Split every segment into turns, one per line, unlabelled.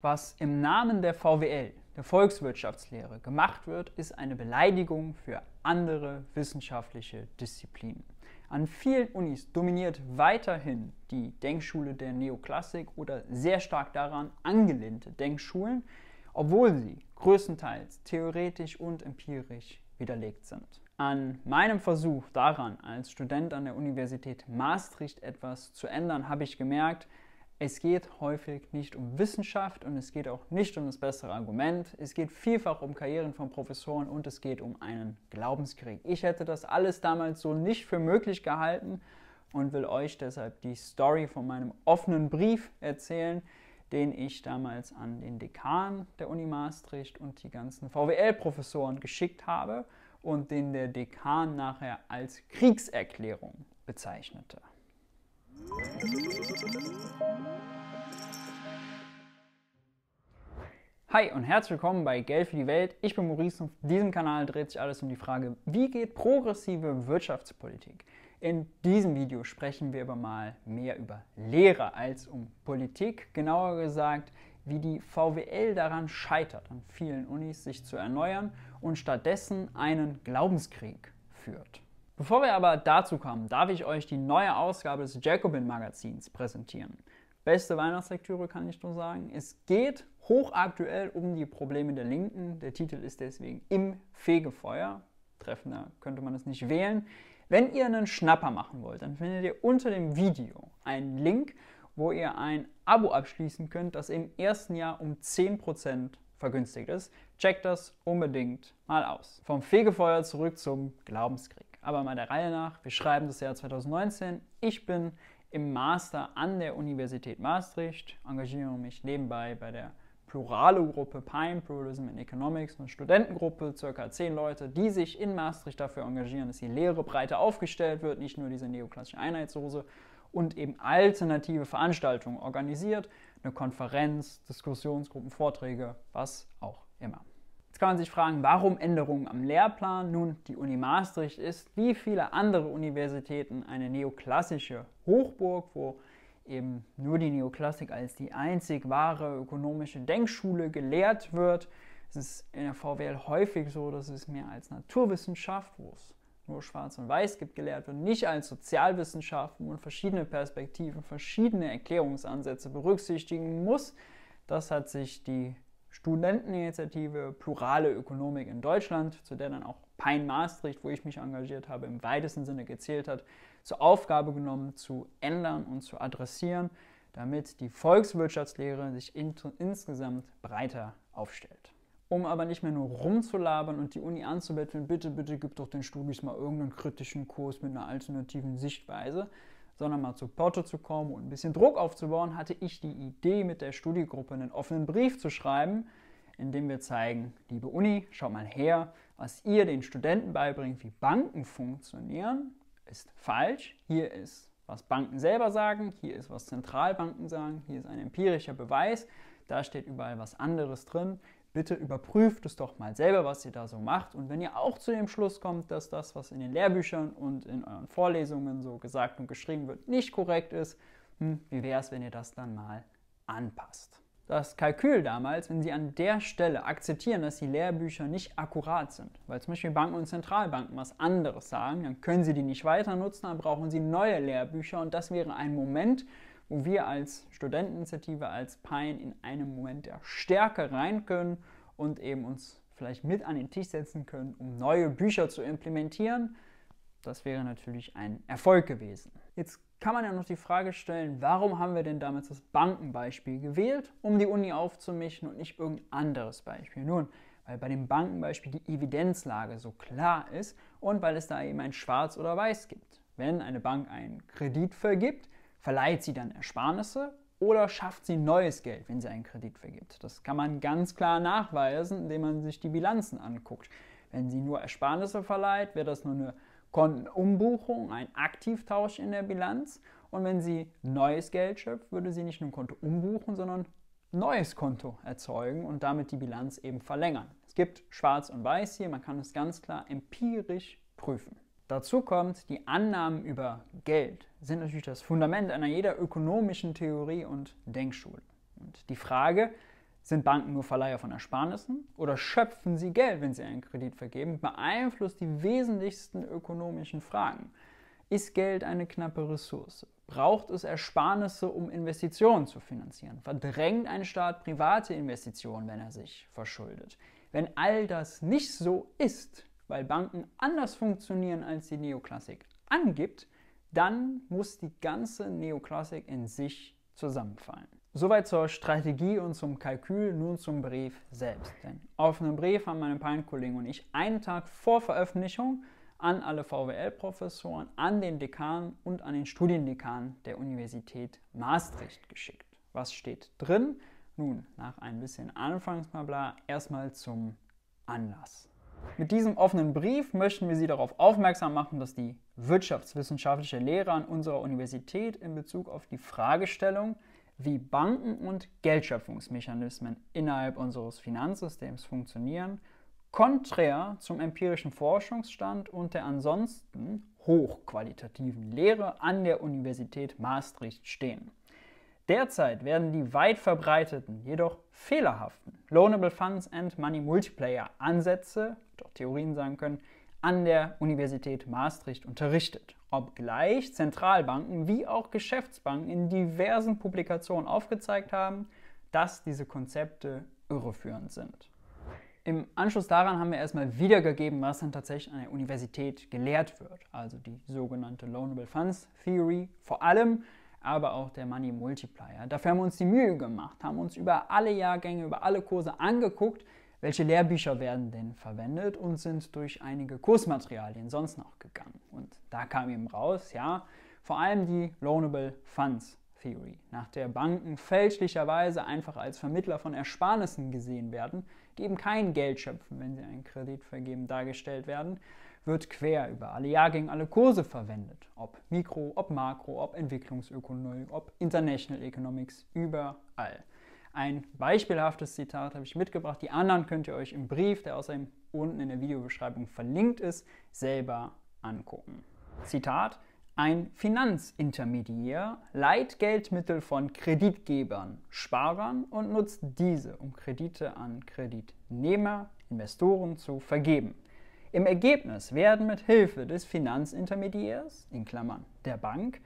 Was im Namen der VWL, der Volkswirtschaftslehre, gemacht wird, ist eine Beleidigung für andere wissenschaftliche Disziplinen. An vielen Unis dominiert weiterhin die Denkschule der Neoklassik oder sehr stark daran angelehnte Denkschulen, obwohl sie größtenteils theoretisch und empirisch widerlegt sind. An meinem Versuch daran, als Student an der Universität Maastricht etwas zu ändern, habe ich gemerkt, es geht häufig nicht um Wissenschaft und es geht auch nicht um das bessere Argument. Es geht vielfach um Karrieren von Professoren und es geht um einen Glaubenskrieg. Ich hätte das alles damals so nicht für möglich gehalten und will euch deshalb die Story von meinem offenen Brief erzählen, den ich damals an den Dekan der Uni Maastricht und die ganzen VWL-Professoren geschickt habe und den der Dekan nachher als Kriegserklärung bezeichnete. Hi und herzlich willkommen bei Geld für die Welt. Ich bin Maurice und auf diesem Kanal dreht sich alles um die Frage, wie geht progressive Wirtschaftspolitik? In diesem Video sprechen wir aber mal mehr über Lehre als um Politik, genauer gesagt, wie die VWL daran scheitert, an vielen Unis sich zu erneuern und stattdessen einen Glaubenskrieg führt. Bevor wir aber dazu kommen, darf ich euch die neue Ausgabe des Jacobin Magazins präsentieren. Beste Weihnachtslektüre kann ich nur sagen. Es geht hochaktuell um die Probleme der Linken. Der Titel ist deswegen Im Fegefeuer. Treffender könnte man es nicht wählen. Wenn ihr einen Schnapper machen wollt, dann findet ihr unter dem Video einen Link, wo ihr ein Abo abschließen könnt, das im ersten Jahr um 10% vergünstigt ist. Checkt das unbedingt mal aus. Vom Fegefeuer zurück zum Glaubenskrieg. Aber mal der Reihe nach, wir schreiben das Jahr 2019. Ich bin im Master an der Universität Maastricht, engagiere mich nebenbei bei der Plurale gruppe Pine, Pluralism in Economics, eine Studentengruppe, circa zehn Leute, die sich in Maastricht dafür engagieren, dass die Lehre breiter aufgestellt wird, nicht nur diese neoklassische Einheitslose und eben alternative Veranstaltungen organisiert, eine Konferenz, Diskussionsgruppen, Vorträge, was auch immer. Jetzt kann man sich fragen, warum Änderungen am Lehrplan? Nun, die Uni Maastricht ist wie viele andere Universitäten eine neoklassische Hochburg, wo eben nur die Neoklassik als die einzig wahre ökonomische Denkschule gelehrt wird. Es ist in der VWL häufig so, dass es mehr als Naturwissenschaft, wo es nur schwarz und weiß gibt, gelehrt wird, nicht als Sozialwissenschaft, wo man verschiedene Perspektiven, verschiedene Erklärungsansätze berücksichtigen muss. Das hat sich die Studenteninitiative Plurale Ökonomik in Deutschland, zu der dann auch Pein Maastricht, wo ich mich engagiert habe, im weitesten Sinne gezählt hat, zur Aufgabe genommen, zu ändern und zu adressieren, damit die Volkswirtschaftslehre sich in insgesamt breiter aufstellt. Um aber nicht mehr nur rumzulabern und die Uni anzubetteln, bitte, bitte gib doch den Studis mal irgendeinen kritischen Kurs mit einer alternativen Sichtweise, sondern mal zu Porto zu kommen und ein bisschen Druck aufzubauen, hatte ich die Idee, mit der Studiegruppe einen offenen Brief zu schreiben, in dem wir zeigen, liebe Uni, schaut mal her, was ihr den Studenten beibringt, wie Banken funktionieren, ist falsch. Hier ist, was Banken selber sagen, hier ist, was Zentralbanken sagen, hier ist ein empirischer Beweis, da steht überall was anderes drin bitte überprüft es doch mal selber, was ihr da so macht. Und wenn ihr auch zu dem Schluss kommt, dass das, was in den Lehrbüchern und in euren Vorlesungen so gesagt und geschrieben wird, nicht korrekt ist, hm, wie wäre es, wenn ihr das dann mal anpasst? Das Kalkül damals, wenn Sie an der Stelle akzeptieren, dass die Lehrbücher nicht akkurat sind, weil zum Beispiel Banken und Zentralbanken was anderes sagen, dann können Sie die nicht weiter nutzen, dann brauchen Sie neue Lehrbücher und das wäre ein Moment, wo wir als Studenteninitiative, als Pine in einem Moment der Stärke rein können und eben uns vielleicht mit an den Tisch setzen können, um neue Bücher zu implementieren. Das wäre natürlich ein Erfolg gewesen. Jetzt kann man ja noch die Frage stellen, warum haben wir denn damals das Bankenbeispiel gewählt, um die Uni aufzumischen und nicht irgendein anderes Beispiel? Nun, weil bei dem Bankenbeispiel die Evidenzlage so klar ist und weil es da eben ein Schwarz oder Weiß gibt. Wenn eine Bank einen Kredit vergibt, Verleiht sie dann Ersparnisse oder schafft sie neues Geld, wenn sie einen Kredit vergibt? Das kann man ganz klar nachweisen, indem man sich die Bilanzen anguckt. Wenn sie nur Ersparnisse verleiht, wäre das nur eine Kontenumbuchung, ein Aktivtausch in der Bilanz. Und wenn sie neues Geld schöpft, würde sie nicht nur ein Konto umbuchen, sondern neues Konto erzeugen und damit die Bilanz eben verlängern. Es gibt schwarz und weiß hier, man kann es ganz klar empirisch prüfen. Dazu kommt, die Annahmen über Geld sind natürlich das Fundament einer jeder ökonomischen Theorie und Denkschule. Und die Frage, sind Banken nur Verleiher von Ersparnissen oder schöpfen sie Geld, wenn sie einen Kredit vergeben, beeinflusst die wesentlichsten ökonomischen Fragen. Ist Geld eine knappe Ressource? Braucht es Ersparnisse, um Investitionen zu finanzieren? Verdrängt ein Staat private Investitionen, wenn er sich verschuldet? Wenn all das nicht so ist, weil Banken anders funktionieren, als die Neoklassik angibt, dann muss die ganze Neoklassik in sich zusammenfallen. Soweit zur Strategie und zum Kalkül, nun zum Brief selbst. Den offenen Brief haben meine Peinkollegen und ich einen Tag vor Veröffentlichung an alle VWL-Professoren, an den Dekan und an den Studiendekan der Universität Maastricht geschickt. Was steht drin? Nun, nach ein bisschen Anfangsblabla erstmal zum Anlass. Mit diesem offenen Brief möchten wir Sie darauf aufmerksam machen, dass die wirtschaftswissenschaftliche Lehre an unserer Universität in Bezug auf die Fragestellung, wie Banken und Geldschöpfungsmechanismen innerhalb unseres Finanzsystems funktionieren, konträr zum empirischen Forschungsstand und der ansonsten hochqualitativen Lehre an der Universität Maastricht stehen. Derzeit werden die weit verbreiteten, jedoch fehlerhaften Loanable Funds and Money Multiplayer Ansätze, doch Theorien sagen können, an der Universität Maastricht unterrichtet, obgleich Zentralbanken wie auch Geschäftsbanken in diversen Publikationen aufgezeigt haben, dass diese Konzepte irreführend sind. Im Anschluss daran haben wir erstmal wiedergegeben, was dann tatsächlich an der Universität gelehrt wird, also die sogenannte Loanable Funds Theory vor allem, aber auch der Money Multiplier. Dafür haben wir uns die Mühe gemacht, haben uns über alle Jahrgänge, über alle Kurse angeguckt, welche Lehrbücher werden denn verwendet und sind durch einige Kursmaterialien sonst noch gegangen? Und da kam eben raus, ja, vor allem die Loanable Funds Theory, nach der Banken fälschlicherweise einfach als Vermittler von Ersparnissen gesehen werden, die eben kein Geld schöpfen, wenn sie einen Kredit vergeben, dargestellt werden, wird quer über alle Jahrgänge, alle Kurse verwendet. Ob Mikro, ob Makro, ob Entwicklungsökonomik, ob International Economics, überall ein beispielhaftes Zitat habe ich mitgebracht. Die anderen könnt ihr euch im Brief, der außerdem unten in der Videobeschreibung verlinkt ist, selber angucken. Zitat: Ein Finanzintermediär leiht Geldmittel von Kreditgebern, Sparern und nutzt diese, um Kredite an Kreditnehmer, Investoren zu vergeben. Im Ergebnis werden mit Hilfe des Finanzintermediärs, in Klammern der Bank,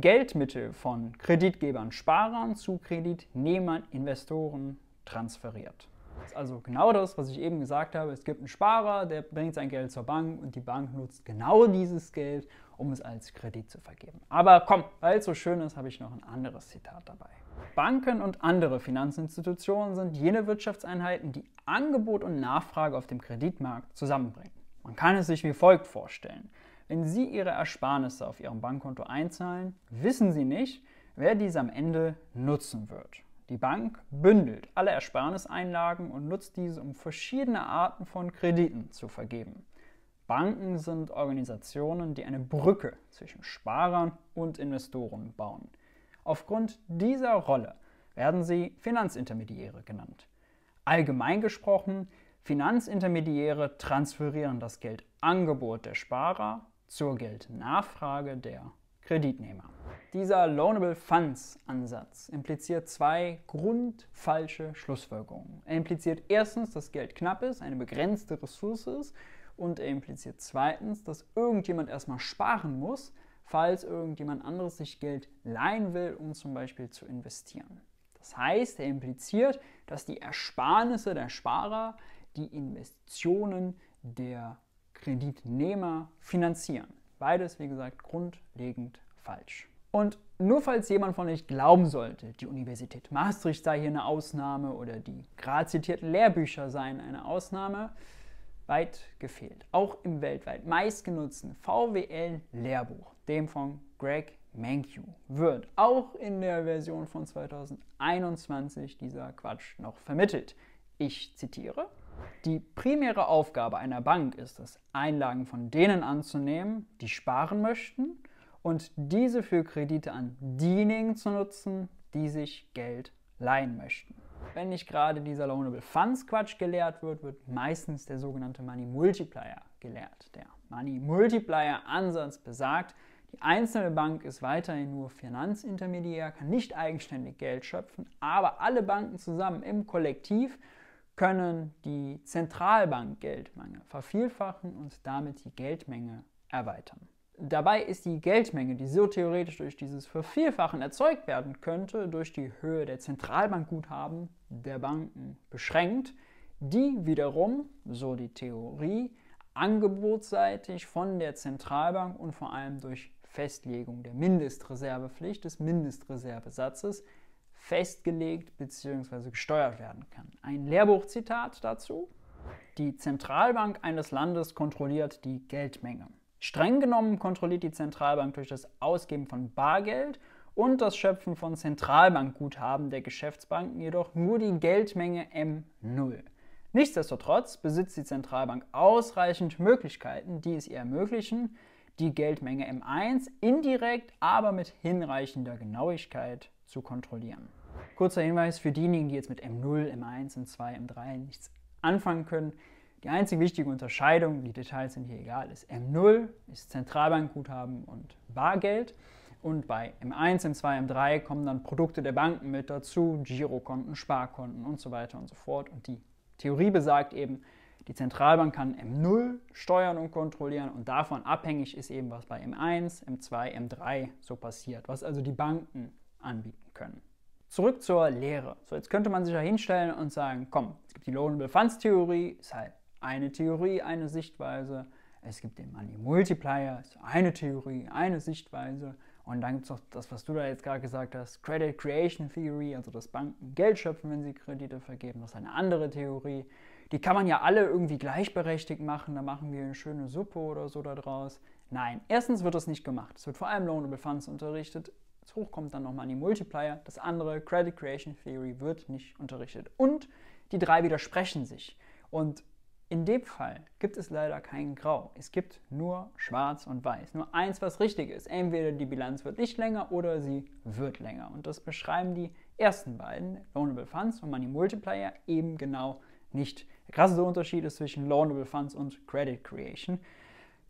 Geldmittel von Kreditgebern, Sparern zu Kreditnehmern, Investoren transferiert. Das ist also genau das, was ich eben gesagt habe. Es gibt einen Sparer, der bringt sein Geld zur Bank und die Bank nutzt genau dieses Geld, um es als Kredit zu vergeben. Aber komm, weil es so schön ist, habe ich noch ein anderes Zitat dabei. Banken und andere Finanzinstitutionen sind jene Wirtschaftseinheiten, die Angebot und Nachfrage auf dem Kreditmarkt zusammenbringen. Man kann es sich wie folgt vorstellen. Wenn Sie Ihre Ersparnisse auf Ihrem Bankkonto einzahlen, wissen Sie nicht, wer diese am Ende nutzen wird. Die Bank bündelt alle Ersparniseinlagen und nutzt diese, um verschiedene Arten von Krediten zu vergeben. Banken sind Organisationen, die eine Brücke zwischen Sparern und Investoren bauen. Aufgrund dieser Rolle werden sie Finanzintermediäre genannt. Allgemein gesprochen, Finanzintermediäre transferieren das Geldangebot der Sparer zur Geldnachfrage der Kreditnehmer. Dieser Loanable Funds Ansatz impliziert zwei grundfalsche Schlussfolgerungen. Er impliziert erstens, dass Geld knapp ist, eine begrenzte Ressource ist und er impliziert zweitens, dass irgendjemand erstmal sparen muss, falls irgendjemand anderes sich Geld leihen will, um zum Beispiel zu investieren. Das heißt, er impliziert, dass die Ersparnisse der Sparer die Investitionen der Kreditnehmer finanzieren. Beides, wie gesagt, grundlegend falsch. Und nur falls jemand von euch glauben sollte, die Universität Maastricht sei hier eine Ausnahme oder die gerade zitierten Lehrbücher seien eine Ausnahme, weit gefehlt. Auch im weltweit meistgenutzten VWL-Lehrbuch, dem von Greg Mankiw, wird auch in der Version von 2021 dieser Quatsch noch vermittelt. Ich zitiere. Die primäre Aufgabe einer Bank ist es, Einlagen von denen anzunehmen, die sparen möchten und diese für Kredite an diejenigen zu nutzen, die sich Geld leihen möchten. Wenn nicht gerade dieser Loanable Funds Quatsch gelehrt wird, wird meistens der sogenannte Money Multiplier gelehrt. Der Money Multiplier Ansatz besagt, die einzelne Bank ist weiterhin nur Finanzintermediär, kann nicht eigenständig Geld schöpfen, aber alle Banken zusammen im Kollektiv können die Zentralbank Geldmenge vervielfachen und damit die Geldmenge erweitern. Dabei ist die Geldmenge, die so theoretisch durch dieses Vervielfachen erzeugt werden könnte, durch die Höhe der Zentralbankguthaben der Banken beschränkt, die wiederum, so die Theorie, angebotsseitig von der Zentralbank und vor allem durch Festlegung der Mindestreservepflicht, des Mindestreservesatzes festgelegt bzw. gesteuert werden kann. Ein Lehrbuchzitat dazu. Die Zentralbank eines Landes kontrolliert die Geldmenge. Streng genommen kontrolliert die Zentralbank durch das Ausgeben von Bargeld und das Schöpfen von Zentralbankguthaben der Geschäftsbanken jedoch nur die Geldmenge M0. Nichtsdestotrotz besitzt die Zentralbank ausreichend Möglichkeiten, die es ihr ermöglichen, die Geldmenge M1 indirekt, aber mit hinreichender Genauigkeit zu kontrollieren. Kurzer Hinweis für diejenigen, die jetzt mit M0, M1, M2, M3 nichts anfangen können. Die einzige wichtige Unterscheidung, die Details sind hier egal, ist M0 ist Zentralbankguthaben und Bargeld. Und bei M1, M2, M3 kommen dann Produkte der Banken mit dazu, Girokonten, Sparkonten und so weiter und so fort. Und die Theorie besagt eben, die Zentralbank kann M0 steuern und kontrollieren und davon abhängig ist eben, was bei M1, M2, M3 so passiert, was also die Banken anbieten können. Zurück zur Lehre. So, jetzt könnte man sich ja hinstellen und sagen, komm, es gibt die Lohnable Funds Theorie, ist halt eine Theorie, eine Sichtweise. Es gibt den Money Multiplier, ist eine Theorie, eine Sichtweise. Und dann gibt es noch das, was du da jetzt gerade gesagt hast, Credit Creation Theory, also dass Banken Geld schöpfen, wenn sie Kredite vergeben. Das ist eine andere Theorie. Die kann man ja alle irgendwie gleichberechtigt machen. Da machen wir eine schöne Suppe oder so daraus. Nein, erstens wird das nicht gemacht. Es wird vor allem Loanable Funds unterrichtet. Das Hoch kommt dann nochmal an die Multiplier. Das andere, Credit Creation Theory, wird nicht unterrichtet. Und die drei widersprechen sich. Und in dem Fall gibt es leider kein Grau. Es gibt nur Schwarz und Weiß. Nur eins, was richtig ist. Entweder die Bilanz wird nicht länger oder sie wird länger. Und das beschreiben die ersten beiden, Loanable Funds und Money Multiplier, eben genau nicht. Der krasseste Unterschied ist zwischen Loanable Funds und Credit Creation.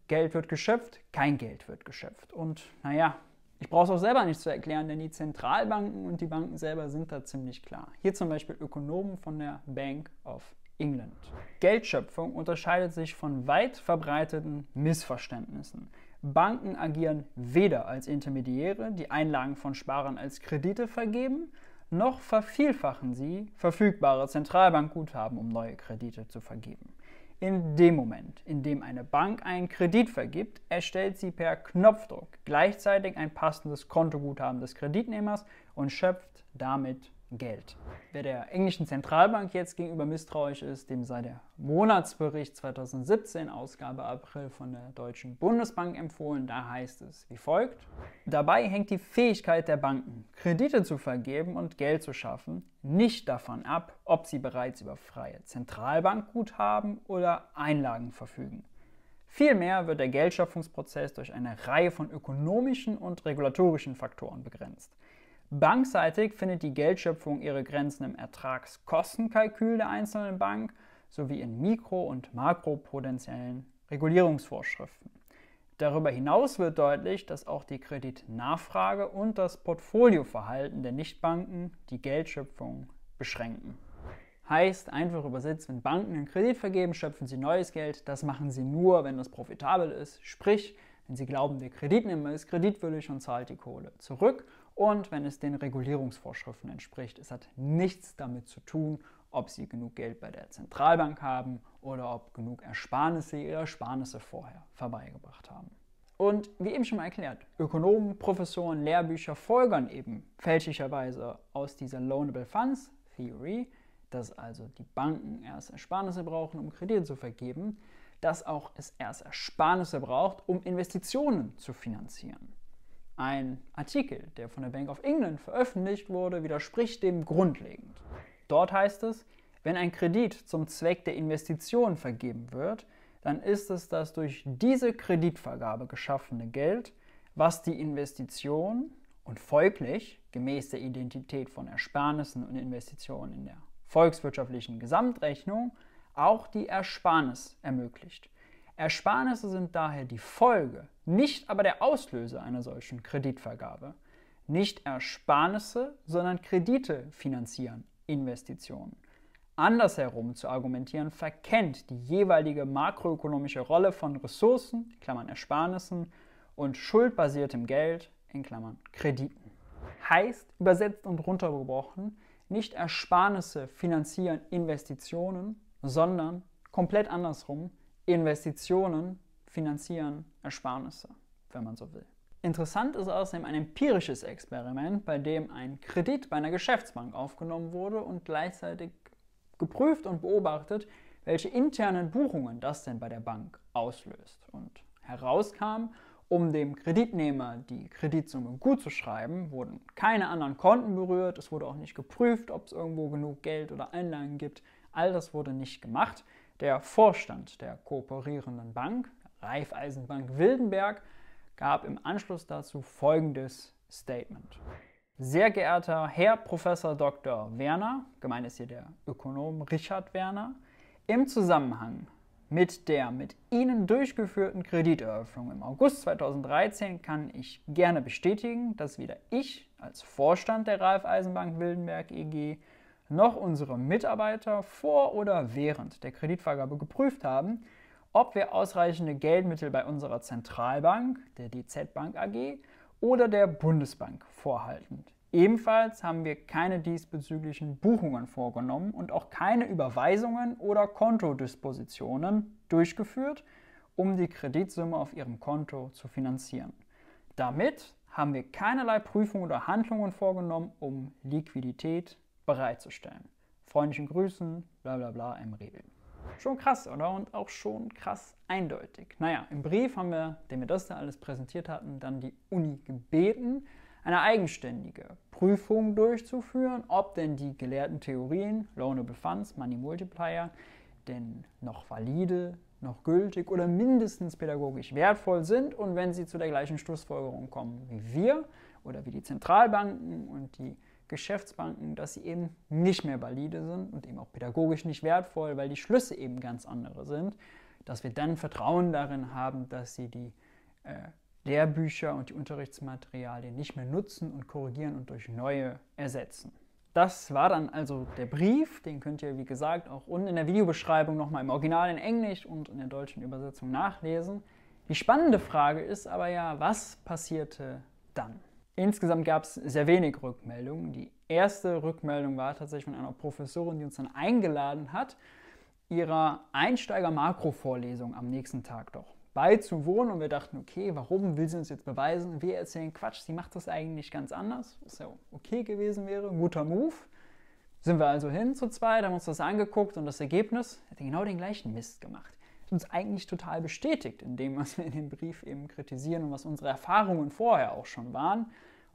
Geld wird geschöpft, kein Geld wird geschöpft. Und naja, ich brauche es auch selber nicht zu erklären, denn die Zentralbanken und die Banken selber sind da ziemlich klar. Hier zum Beispiel Ökonomen von der Bank of England. Geldschöpfung unterscheidet sich von weit verbreiteten Missverständnissen. Banken agieren weder als Intermediäre, die Einlagen von Sparern als Kredite vergeben, noch vervielfachen sie verfügbare Zentralbankguthaben, um neue Kredite zu vergeben. In dem Moment, in dem eine Bank einen Kredit vergibt, erstellt sie per Knopfdruck gleichzeitig ein passendes Kontoguthaben des Kreditnehmers und schöpft damit Geld. Wer der englischen Zentralbank jetzt gegenüber misstrauisch ist, dem sei der Monatsbericht 2017, Ausgabe April von der Deutschen Bundesbank empfohlen. Da heißt es wie folgt. Dabei hängt die Fähigkeit der Banken, Kredite zu vergeben und Geld zu schaffen, nicht davon ab, ob sie bereits über freie Zentralbankguthaben oder Einlagen verfügen. Vielmehr wird der Geldschaffungsprozess durch eine Reihe von ökonomischen und regulatorischen Faktoren begrenzt. Bankseitig findet die Geldschöpfung ihre Grenzen im Ertragskostenkalkül der einzelnen Bank sowie in mikro- und makropotentiellen Regulierungsvorschriften. Darüber hinaus wird deutlich, dass auch die Kreditnachfrage und das Portfolioverhalten der Nichtbanken die Geldschöpfung beschränken. Heißt einfach übersetzt, wenn Banken einen Kredit vergeben, schöpfen sie neues Geld. Das machen sie nur, wenn das profitabel ist. Sprich, wenn sie glauben, der Kreditnehmer ist kreditwürdig und zahlt die Kohle zurück und wenn es den Regulierungsvorschriften entspricht. Es hat nichts damit zu tun, ob sie genug Geld bei der Zentralbank haben oder ob genug Ersparnisse ihre Ersparnisse vorher vorbeigebracht haben. Und wie eben schon mal erklärt, Ökonomen, Professoren, Lehrbücher folgern eben fälschlicherweise aus dieser Loanable Funds Theory, dass also die Banken erst Ersparnisse brauchen, um Kredite zu vergeben, dass auch es erst Ersparnisse braucht, um Investitionen zu finanzieren. Ein Artikel, der von der Bank of England veröffentlicht wurde, widerspricht dem grundlegend. Dort heißt es, wenn ein Kredit zum Zweck der Investition vergeben wird, dann ist es das durch diese Kreditvergabe geschaffene Geld, was die Investition und folglich gemäß der Identität von Ersparnissen und Investitionen in der volkswirtschaftlichen Gesamtrechnung auch die Ersparnis ermöglicht. Ersparnisse sind daher die Folge nicht aber der Auslöser einer solchen Kreditvergabe. Nicht Ersparnisse, sondern Kredite finanzieren Investitionen. Andersherum zu argumentieren verkennt die jeweilige makroökonomische Rolle von Ressourcen, Klammern Ersparnissen, und schuldbasiertem Geld, in Klammern Krediten. Heißt, übersetzt und runtergebrochen, nicht Ersparnisse finanzieren Investitionen, sondern komplett andersrum, Investitionen finanzieren Ersparnisse, wenn man so will. Interessant ist außerdem ein empirisches Experiment, bei dem ein Kredit bei einer Geschäftsbank aufgenommen wurde und gleichzeitig geprüft und beobachtet, welche internen Buchungen das denn bei der Bank auslöst. Und herauskam, um dem Kreditnehmer die Kreditsumme gut zu schreiben, wurden keine anderen Konten berührt, es wurde auch nicht geprüft, ob es irgendwo genug Geld oder Einlagen gibt. All das wurde nicht gemacht. Der Vorstand der kooperierenden Bank Raiffeisenbank Wildenberg gab im Anschluss dazu folgendes Statement. Sehr geehrter Herr Professor Dr. Werner, gemeint ist hier der Ökonom Richard Werner, im Zusammenhang mit der mit Ihnen durchgeführten Krediteröffnung im August 2013 kann ich gerne bestätigen, dass weder ich als Vorstand der Raiffeisenbank Wildenberg EG noch unsere Mitarbeiter vor oder während der Kreditvergabe geprüft haben, ob wir ausreichende Geldmittel bei unserer Zentralbank, der DZ Bank AG oder der Bundesbank vorhalten. Ebenfalls haben wir keine diesbezüglichen Buchungen vorgenommen und auch keine Überweisungen oder Kontodispositionen durchgeführt, um die Kreditsumme auf ihrem Konto zu finanzieren. Damit haben wir keinerlei Prüfungen oder Handlungen vorgenommen, um Liquidität bereitzustellen. Freundlichen Grüßen, bla bla bla, M. Rebel. Schon krass, oder? Und auch schon krass eindeutig. Naja, im Brief haben wir, den wir das da alles präsentiert hatten, dann die Uni gebeten, eine eigenständige Prüfung durchzuführen, ob denn die gelehrten Theorien, Loanable Funds, Money Multiplier, denn noch valide, noch gültig oder mindestens pädagogisch wertvoll sind und wenn sie zu der gleichen Schlussfolgerung kommen wie wir oder wie die Zentralbanken und die Geschäftsbanken, dass sie eben nicht mehr valide sind und eben auch pädagogisch nicht wertvoll, weil die Schlüsse eben ganz andere sind, dass wir dann Vertrauen darin haben, dass sie die äh, Lehrbücher und die Unterrichtsmaterialien nicht mehr nutzen und korrigieren und durch neue ersetzen. Das war dann also der Brief, den könnt ihr wie gesagt auch unten in der Videobeschreibung nochmal im Original in Englisch und in der deutschen Übersetzung nachlesen. Die spannende Frage ist aber ja, was passierte dann? Insgesamt gab es sehr wenig Rückmeldungen. Die erste Rückmeldung war tatsächlich von einer Professorin, die uns dann eingeladen hat, ihrer Einsteiger-Makro-Vorlesung am nächsten Tag doch beizuwohnen. Und wir dachten, okay, warum will sie uns jetzt beweisen? Wir erzählen Quatsch, sie macht das eigentlich ganz anders, was ja okay gewesen wäre, guter Move. Sind wir also hin zu zweit, haben uns das angeguckt und das Ergebnis hätte genau den gleichen Mist gemacht uns eigentlich total bestätigt in dem, was wir in dem Brief eben kritisieren und was unsere Erfahrungen vorher auch schon waren.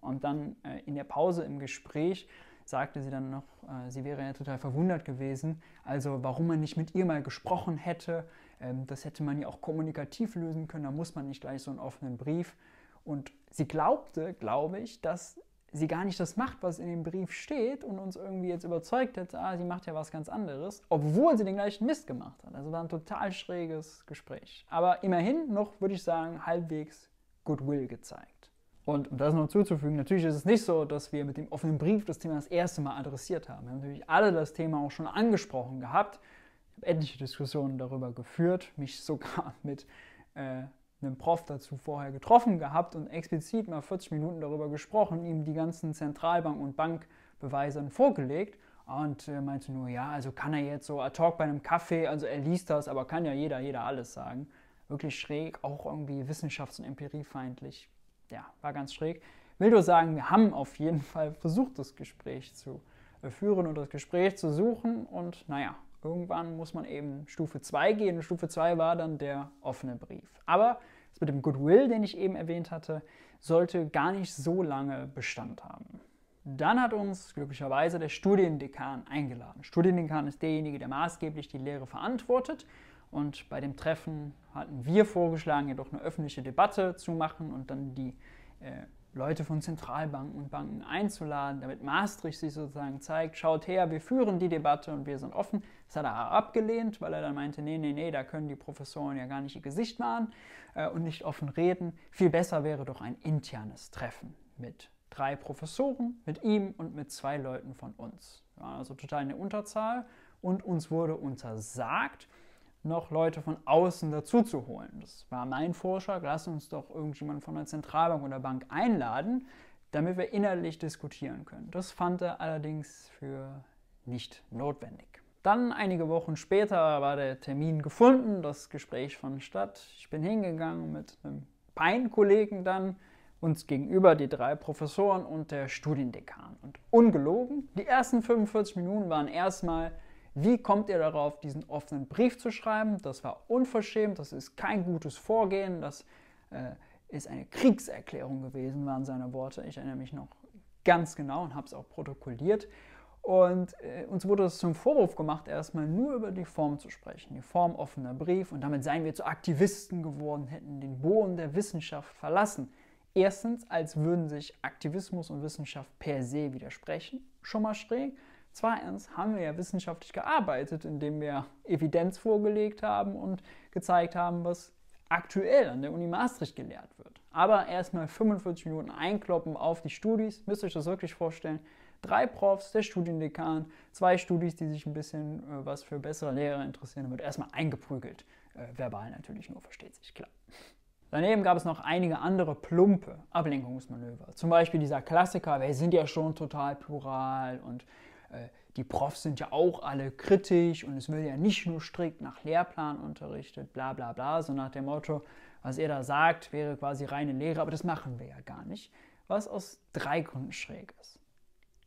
Und dann äh, in der Pause im Gespräch sagte sie dann noch, äh, sie wäre ja total verwundert gewesen, also warum man nicht mit ihr mal gesprochen hätte, ähm, das hätte man ja auch kommunikativ lösen können, da muss man nicht gleich so einen offenen Brief. Und sie glaubte, glaube ich, dass sie gar nicht das macht, was in dem Brief steht und uns irgendwie jetzt überzeugt hat, ah, sie macht ja was ganz anderes, obwohl sie den gleichen Mist gemacht hat. Also war ein total schräges Gespräch. Aber immerhin noch, würde ich sagen, halbwegs Goodwill gezeigt. Und um das noch zuzufügen, natürlich ist es nicht so, dass wir mit dem offenen Brief das Thema das erste Mal adressiert haben. Wir haben natürlich alle das Thema auch schon angesprochen gehabt. Ich habe etliche Diskussionen darüber geführt, mich sogar mit äh, einen Prof dazu vorher getroffen gehabt und explizit mal 40 Minuten darüber gesprochen, ihm die ganzen Zentralbank- und Bankbeweise vorgelegt und äh, meinte nur, ja, also kann er jetzt so ad hoc bei einem Kaffee, also er liest das, aber kann ja jeder, jeder alles sagen. Wirklich schräg, auch irgendwie wissenschafts- und empiriefeindlich. Ja, war ganz schräg. Will nur sagen, wir haben auf jeden Fall versucht, das Gespräch zu äh, führen und das Gespräch zu suchen und naja, irgendwann muss man eben Stufe 2 gehen. Und Stufe 2 war dann der offene Brief. Aber das mit dem Goodwill, den ich eben erwähnt hatte, sollte gar nicht so lange Bestand haben. Dann hat uns glücklicherweise der Studiendekan eingeladen. Studiendekan ist derjenige, der maßgeblich die Lehre verantwortet. Und bei dem Treffen hatten wir vorgeschlagen, jedoch eine öffentliche Debatte zu machen und dann die äh, Leute von Zentralbanken und Banken einzuladen, damit Maastricht sich sozusagen zeigt, schaut her, wir führen die Debatte und wir sind offen. Das hat er abgelehnt, weil er dann meinte, nee, nee, nee, da können die Professoren ja gar nicht ihr Gesicht wahren äh, und nicht offen reden. Viel besser wäre doch ein internes Treffen mit drei Professoren, mit ihm und mit zwei Leuten von uns. also total eine Unterzahl und uns wurde untersagt, noch Leute von außen dazu zu holen. Das war mein Vorschlag, lass uns doch irgendjemanden von der Zentralbank oder Bank einladen, damit wir innerlich diskutieren können. Das fand er allerdings für nicht notwendig. Dann einige Wochen später war der Termin gefunden, das Gespräch fand statt. Ich bin hingegangen mit einem Peinkollegen dann, uns gegenüber die drei Professoren und der Studiendekan. Und ungelogen, die ersten 45 Minuten waren erstmal wie kommt ihr darauf, diesen offenen Brief zu schreiben? Das war unverschämt, das ist kein gutes Vorgehen, das äh, ist eine Kriegserklärung gewesen, waren seine Worte. Ich erinnere mich noch ganz genau und habe es auch protokolliert. Und äh, uns wurde es zum Vorwurf gemacht, erstmal nur über die Form zu sprechen, die Form offener Brief. Und damit seien wir zu Aktivisten geworden, hätten den Boden der Wissenschaft verlassen. Erstens, als würden sich Aktivismus und Wissenschaft per se widersprechen, schon mal schräg. Zweitens haben wir ja wissenschaftlich gearbeitet, indem wir Evidenz vorgelegt haben und gezeigt haben, was aktuell an der Uni Maastricht gelehrt wird. Aber erstmal 45 Minuten einkloppen auf die Studis, müsst ihr euch das wirklich vorstellen. Drei Profs, der Studiendekan, zwei Studis, die sich ein bisschen äh, was für bessere Lehrer interessieren, da wird erstmal eingeprügelt. Äh, verbal natürlich nur, versteht sich, klar. Daneben gab es noch einige andere plumpe Ablenkungsmanöver. Zum Beispiel dieser Klassiker, wir sind ja schon total plural und äh, die Profs sind ja auch alle kritisch und es wird ja nicht nur strikt nach Lehrplan unterrichtet, bla bla bla, so nach dem Motto, was ihr da sagt, wäre quasi reine Lehre, aber das machen wir ja gar nicht, was aus drei Gründen schräg ist.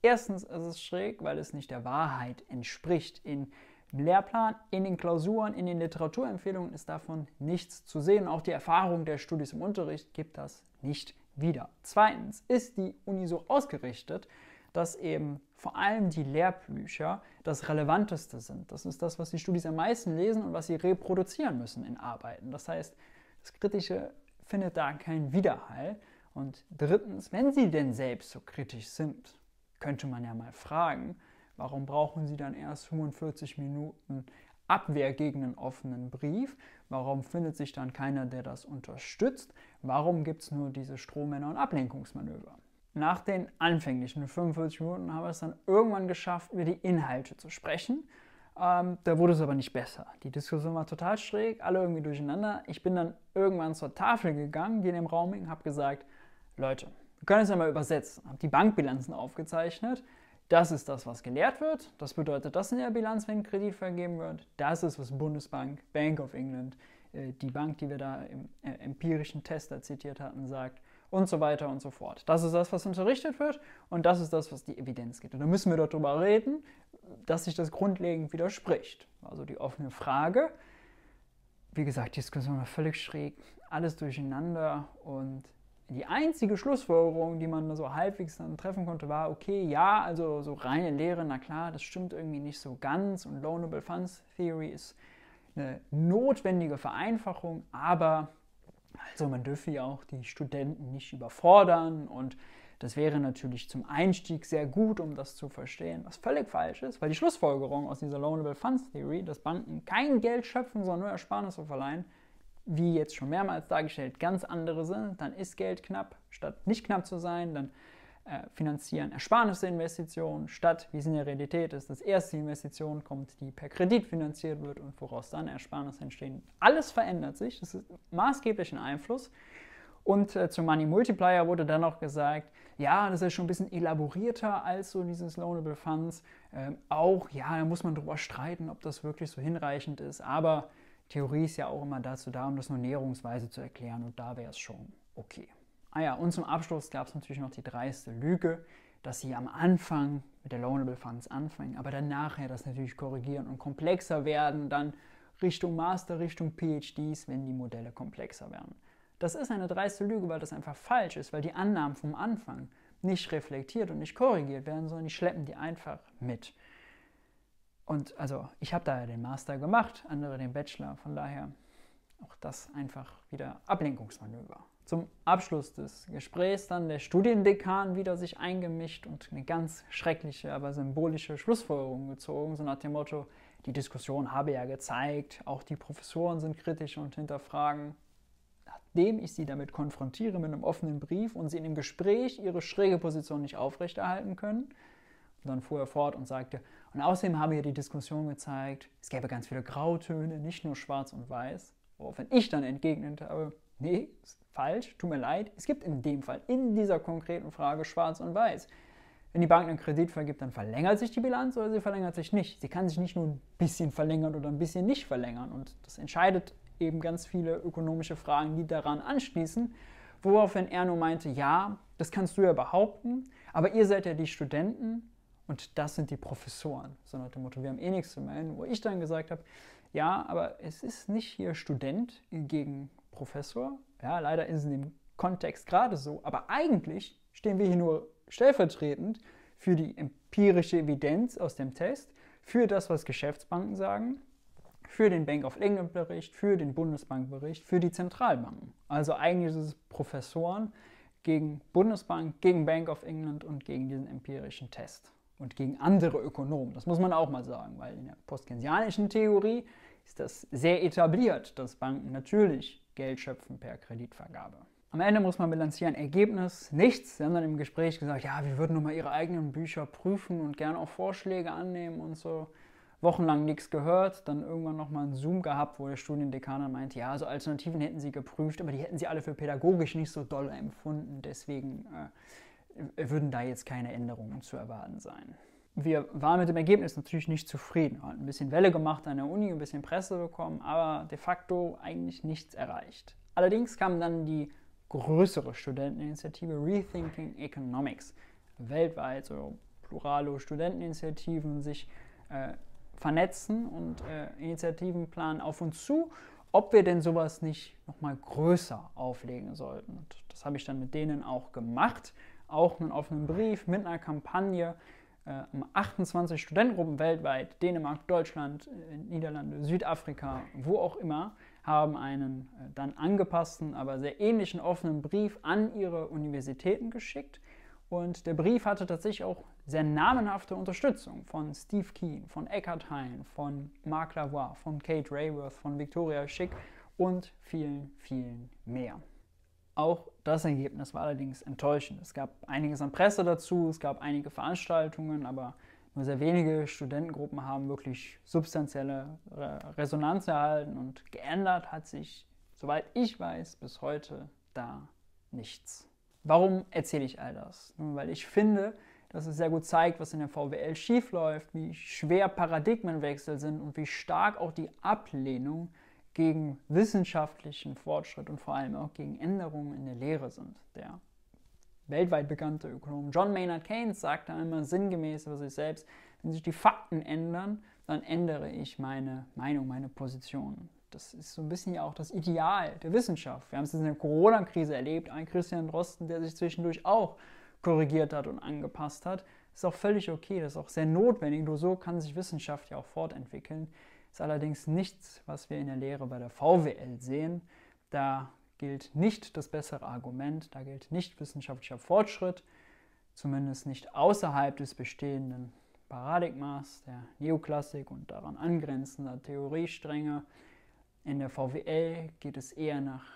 Erstens ist es schräg, weil es nicht der Wahrheit entspricht. In im Lehrplan, in den Klausuren, in den Literaturempfehlungen ist davon nichts zu sehen. Auch die Erfahrung der Studis im Unterricht gibt das nicht wieder. Zweitens ist die Uni so ausgerichtet, dass eben vor allem die Lehrbücher das Relevanteste sind. Das ist das, was die Studis am meisten lesen und was sie reproduzieren müssen in Arbeiten. Das heißt, das Kritische findet da keinen Widerhall. Und drittens, wenn sie denn selbst so kritisch sind, könnte man ja mal fragen, warum brauchen sie dann erst 45 Minuten Abwehr gegen einen offenen Brief? Warum findet sich dann keiner, der das unterstützt? Warum gibt es nur diese Strohmänner und Ablenkungsmanöver? Nach den anfänglichen 45 Minuten haben wir es dann irgendwann geschafft, über die Inhalte zu sprechen. Ähm, da wurde es aber nicht besser. Die Diskussion war total schräg, alle irgendwie durcheinander. Ich bin dann irgendwann zur Tafel gegangen, die in dem Raum hing, habe gesagt, Leute, wir können es ja mal übersetzen. Habe die Bankbilanzen aufgezeichnet. Das ist das, was gelehrt wird. Das bedeutet, dass in der Bilanz, wenn Kredit vergeben wird. Das ist, was Bundesbank, Bank of England, äh, die Bank, die wir da im äh, empirischen Tester zitiert hatten, sagt und so weiter und so fort. Das ist das, was unterrichtet wird und das ist das, was die Evidenz gibt. Und da müssen wir darüber reden, dass sich das grundlegend widerspricht. Also die offene Frage. Wie gesagt, die Diskussion war völlig schräg, alles durcheinander und die einzige Schlussfolgerung, die man so halbwegs dann treffen konnte, war, okay, ja, also so reine Lehre, na klar, das stimmt irgendwie nicht so ganz und Loanable Funds Theory ist eine notwendige Vereinfachung, aber also man dürfe ja auch die Studenten nicht überfordern und das wäre natürlich zum Einstieg sehr gut, um das zu verstehen, was völlig falsch ist, weil die Schlussfolgerung aus dieser Loanable Funds Theory, dass Banken kein Geld schöpfen, sondern nur Ersparnisse verleihen, wie jetzt schon mehrmals dargestellt, ganz andere sind, dann ist Geld knapp. Statt nicht knapp zu sein, dann äh, finanzieren Ersparnisse Investitionen statt, wie es in der Realität ist, dass erst die Investition kommt, die per Kredit finanziert wird und woraus dann Ersparnisse entstehen. Alles verändert sich, das ist maßgeblichen Einfluss. Und äh, zum Money Multiplier wurde dann auch gesagt, ja, das ist schon ein bisschen elaborierter als so dieses Loanable Funds. Ähm, auch, ja, da muss man drüber streiten, ob das wirklich so hinreichend ist. Aber Theorie ist ja auch immer dazu da, um das nur näherungsweise zu erklären. Und da wäre es schon okay. Ah ja, und zum Abschluss gab es natürlich noch die dreiste Lüge, dass sie am Anfang mit der Loanable Funds anfangen, aber dann nachher das natürlich korrigieren und komplexer werden, dann Richtung Master, Richtung PhDs, wenn die Modelle komplexer werden. Das ist eine dreiste Lüge, weil das einfach falsch ist, weil die Annahmen vom Anfang nicht reflektiert und nicht korrigiert werden, sondern die schleppen die einfach mit. Und also ich habe da ja den Master gemacht, andere den Bachelor, von daher auch das einfach wieder Ablenkungsmanöver. Zum Abschluss des Gesprächs dann der Studiendekan wieder sich eingemischt und eine ganz schreckliche, aber symbolische Schlussfolgerung gezogen, so nach dem Motto, die Diskussion habe ja gezeigt, auch die Professoren sind kritisch und hinterfragen. Nachdem ich sie damit konfrontiere mit einem offenen Brief und sie in dem Gespräch ihre schräge Position nicht aufrechterhalten können, und dann fuhr er fort und sagte, und außerdem habe ja die Diskussion gezeigt, es gäbe ganz viele Grautöne, nicht nur schwarz und weiß, worauf ich dann entgegnete, aber Nee, falsch, tut mir leid. Es gibt in dem Fall, in dieser konkreten Frage, schwarz und weiß. Wenn die Bank einen Kredit vergibt, dann verlängert sich die Bilanz oder sie verlängert sich nicht. Sie kann sich nicht nur ein bisschen verlängern oder ein bisschen nicht verlängern. Und das entscheidet eben ganz viele ökonomische Fragen, die daran anschließen. Woraufhin Erno meinte, ja, das kannst du ja behaupten, aber ihr seid ja die Studenten und das sind die Professoren. So nach dem Motto, wir haben eh nichts zu melden. Wo ich dann gesagt habe, ja, aber es ist nicht hier Student gegen Professor. Ja, leider ist es in dem Kontext gerade so, aber eigentlich stehen wir hier nur stellvertretend für die empirische Evidenz aus dem Test, für das, was Geschäftsbanken sagen, für den Bank of England Bericht, für den Bundesbankbericht, für die Zentralbanken. Also eigentlich ist es Professoren gegen Bundesbank, gegen Bank of England und gegen diesen empirischen Test und gegen andere Ökonomen. Das muss man auch mal sagen, weil in der postkensianischen Theorie ist das sehr etabliert, dass Banken natürlich Geld schöpfen per Kreditvergabe. Am Ende muss man bilanzieren, Ergebnis nichts. Sie haben dann im Gespräch gesagt, ja, wir würden nur mal ihre eigenen Bücher prüfen und gerne auch Vorschläge annehmen und so. Wochenlang nichts gehört, dann irgendwann nochmal einen Zoom gehabt, wo der Studiendekaner meinte, ja, so Alternativen hätten sie geprüft, aber die hätten sie alle für pädagogisch nicht so doll empfunden. Deswegen äh, würden da jetzt keine Änderungen zu erwarten sein wir waren mit dem Ergebnis natürlich nicht zufrieden. Haben ein bisschen Welle gemacht an der Uni, ein bisschen Presse bekommen, aber de facto eigentlich nichts erreicht. Allerdings kam dann die größere Studenteninitiative Rethinking Economics. Weltweit so plurale Studenteninitiativen sich äh, vernetzen und äh, Initiativen planen auf uns zu, ob wir denn sowas nicht nochmal größer auflegen sollten. Und das habe ich dann mit denen auch gemacht. Auch einen offenen Brief mit einer Kampagne haben äh, 28 Studentengruppen weltweit, Dänemark, Deutschland, äh, Niederlande, Südafrika, wo auch immer, haben einen äh, dann angepassten, aber sehr ähnlichen offenen Brief an ihre Universitäten geschickt. Und der Brief hatte tatsächlich auch sehr namenhafte Unterstützung von Steve Keen, von Eckhart Hein, von Marc Lavoie, von Kate Rayworth, von Victoria Schick und vielen, vielen mehr. Auch das Ergebnis war allerdings enttäuschend. Es gab einiges an Presse dazu, es gab einige Veranstaltungen, aber nur sehr wenige Studentengruppen haben wirklich substanzielle Resonanz erhalten und geändert hat sich, soweit ich weiß, bis heute da nichts. Warum erzähle ich all das? Nun, weil ich finde, dass es sehr gut zeigt, was in der VWL schiefläuft, wie schwer Paradigmenwechsel sind und wie stark auch die Ablehnung gegen wissenschaftlichen Fortschritt und vor allem auch gegen Änderungen in der Lehre sind. Der weltweit bekannte Ökonom John Maynard Keynes sagte einmal sinngemäß über sich selbst, wenn sich die Fakten ändern, dann ändere ich meine Meinung, meine Position. Das ist so ein bisschen ja auch das Ideal der Wissenschaft. Wir haben es in der Corona-Krise erlebt, ein Christian Drosten, der sich zwischendurch auch korrigiert hat und angepasst hat. ist auch völlig okay, das ist auch sehr notwendig, nur so kann sich Wissenschaft ja auch fortentwickeln. Ist allerdings nichts, was wir in der Lehre bei der VWL sehen. Da gilt nicht das bessere Argument, da gilt nicht wissenschaftlicher Fortschritt, zumindest nicht außerhalb des bestehenden Paradigmas der Neoklassik und daran angrenzender Theoriestränge. In der VWL geht es eher nach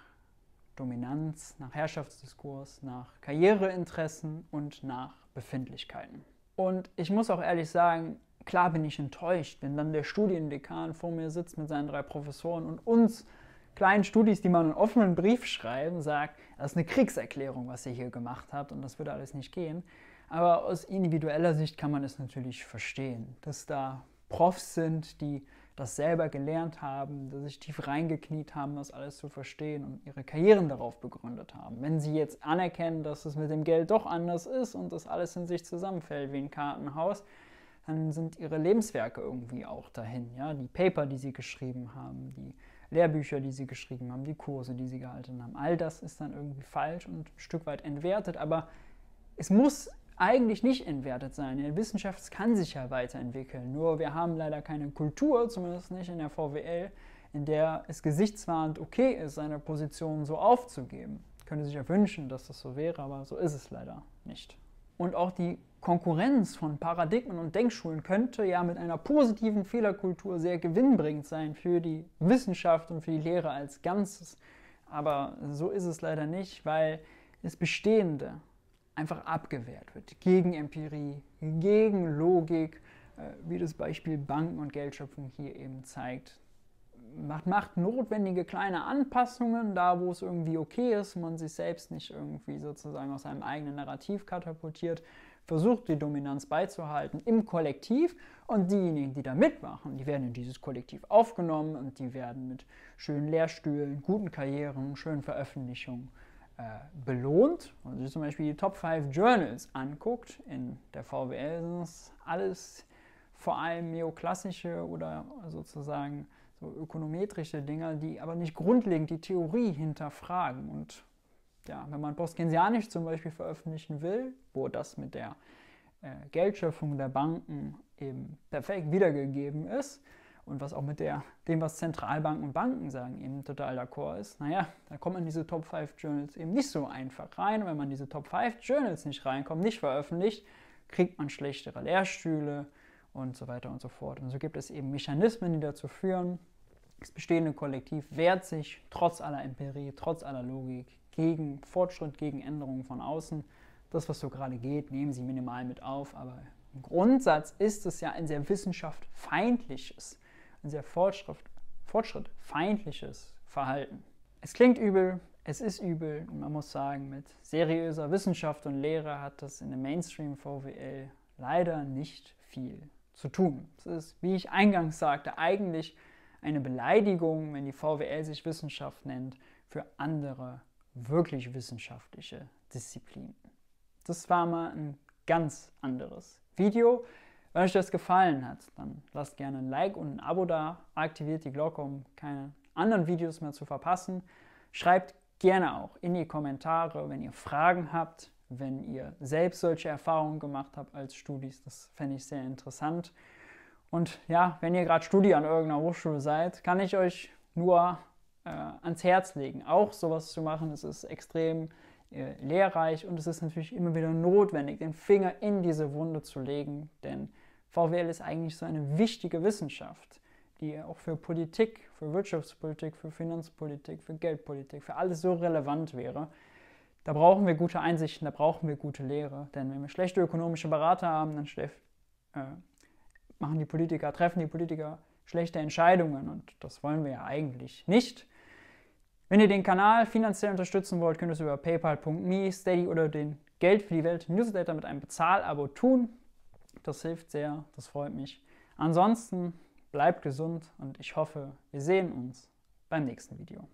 Dominanz, nach Herrschaftsdiskurs, nach Karriereinteressen und nach Befindlichkeiten. Und ich muss auch ehrlich sagen, Klar bin ich enttäuscht, wenn dann der Studiendekan vor mir sitzt mit seinen drei Professoren und uns kleinen Studis, die mal einen offenen Brief schreiben, sagt, das ist eine Kriegserklärung, was ihr hier gemacht habt und das würde alles nicht gehen. Aber aus individueller Sicht kann man es natürlich verstehen, dass da Profs sind, die das selber gelernt haben, dass sich tief reingekniet haben, das alles zu verstehen und ihre Karrieren darauf begründet haben. Wenn sie jetzt anerkennen, dass es mit dem Geld doch anders ist und das alles in sich zusammenfällt wie ein Kartenhaus, dann sind ihre Lebenswerke irgendwie auch dahin. Ja? Die Paper, die sie geschrieben haben, die Lehrbücher, die sie geschrieben haben, die Kurse, die sie gehalten haben. All das ist dann irgendwie falsch und ein Stück weit entwertet, aber es muss eigentlich nicht entwertet sein. Die Wissenschaft kann sich ja weiterentwickeln. Nur wir haben leider keine Kultur, zumindest nicht in der VWL, in der es gesichtswahrend okay ist, seine Position so aufzugeben. könnte sich ja wünschen, dass das so wäre, aber so ist es leider nicht. Und auch die Konkurrenz von Paradigmen und Denkschulen könnte ja mit einer positiven Fehlerkultur sehr gewinnbringend sein für die Wissenschaft und für die Lehre als Ganzes. Aber so ist es leider nicht, weil das Bestehende einfach abgewehrt wird. Gegen Empirie, gegen Logik, äh, wie das Beispiel Banken und Geldschöpfung hier eben zeigt. Macht, macht notwendige kleine Anpassungen da, wo es irgendwie okay ist, man sich selbst nicht irgendwie sozusagen aus einem eigenen Narrativ katapultiert versucht, die Dominanz beizuhalten im Kollektiv. Und diejenigen, die da mitmachen, die werden in dieses Kollektiv aufgenommen und die werden mit schönen Lehrstühlen, guten Karrieren, schönen Veröffentlichungen äh, belohnt. Wenn man sich zum Beispiel die Top 5 Journals anguckt, in der VWL sind es alles vor allem neoklassische oder sozusagen so ökonometrische Dinger, die aber nicht grundlegend die Theorie hinterfragen und ja, wenn man postkensianisch zum Beispiel veröffentlichen will, wo das mit der äh, Geldschöpfung der Banken eben perfekt wiedergegeben ist und was auch mit der, dem, was Zentralbanken und Banken sagen, eben total d'accord ist, naja, da kommt man in diese Top 5 Journals eben nicht so einfach rein. Und wenn man diese Top 5 Journals nicht reinkommt, nicht veröffentlicht, kriegt man schlechtere Lehrstühle und so weiter und so fort. Und so gibt es eben Mechanismen, die dazu führen, das bestehende Kollektiv wehrt sich trotz aller Empirie, trotz aller Logik gegen Fortschritt, gegen Änderungen von außen. Das, was so gerade geht, nehmen Sie minimal mit auf, aber im Grundsatz ist es ja ein sehr wissenschaftsfeindliches, ein sehr fortschrittfeindliches Verhalten. Es klingt übel, es ist übel und man muss sagen, mit seriöser Wissenschaft und Lehre hat das in der Mainstream VWL leider nicht viel zu tun. Es ist, wie ich eingangs sagte, eigentlich eine Beleidigung, wenn die VWL sich Wissenschaft nennt, für andere wirklich wissenschaftliche Disziplin. Das war mal ein ganz anderes Video. Wenn euch das gefallen hat, dann lasst gerne ein Like und ein Abo da, aktiviert die Glocke, um keine anderen Videos mehr zu verpassen. Schreibt gerne auch in die Kommentare, wenn ihr Fragen habt, wenn ihr selbst solche Erfahrungen gemacht habt als Studis. Das fände ich sehr interessant. Und ja, wenn ihr gerade Studi an irgendeiner Hochschule seid, kann ich euch nur äh, ans Herz legen. Auch sowas zu machen, Es ist extrem äh, lehrreich und es ist natürlich immer wieder notwendig, den Finger in diese Wunde zu legen, denn VWL ist eigentlich so eine wichtige Wissenschaft, die auch für Politik, für Wirtschaftspolitik, für Finanzpolitik, für Geldpolitik, für alles so relevant wäre. Da brauchen wir gute Einsichten, da brauchen wir gute Lehre. Denn wenn wir schlechte ökonomische Berater haben, dann äh, machen die Politiker, treffen die Politiker schlechte Entscheidungen. Und das wollen wir ja eigentlich nicht. Wenn ihr den Kanal finanziell unterstützen wollt, könnt ihr es über paypal.me, Steady oder den Geld für die Welt Newsletter mit einem Bezahlabo tun. Das hilft sehr, das freut mich. Ansonsten bleibt gesund und ich hoffe, wir sehen uns beim nächsten Video.